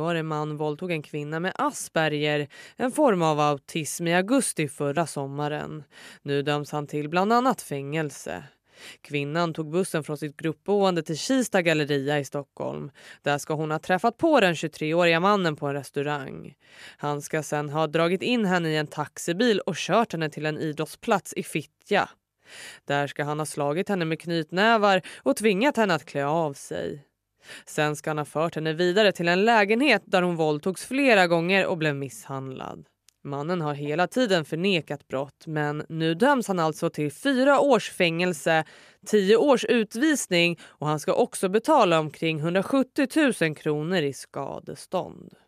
år en man våldtog en kvinna med Asperger, en form av autism, i augusti förra sommaren. Nu döms han till bland annat fängelse. Kvinnan tog bussen från sitt gruppboende till Kista galleria i Stockholm. Där ska hon ha träffat på den 23-åriga mannen på en restaurang. Han ska sen ha dragit in henne i en taxibil och kört henne till en idrottsplats i Fittja. Där ska han ha slagit henne med knytnävar och tvingat henne att klä av sig. Sen ska han ha fört henne vidare till en lägenhet där hon våldtogs flera gånger och blev misshandlad. Mannen har hela tiden förnekat brott men nu döms han alltså till fyra års fängelse, tio års utvisning och han ska också betala omkring 170 000 kronor i skadestånd.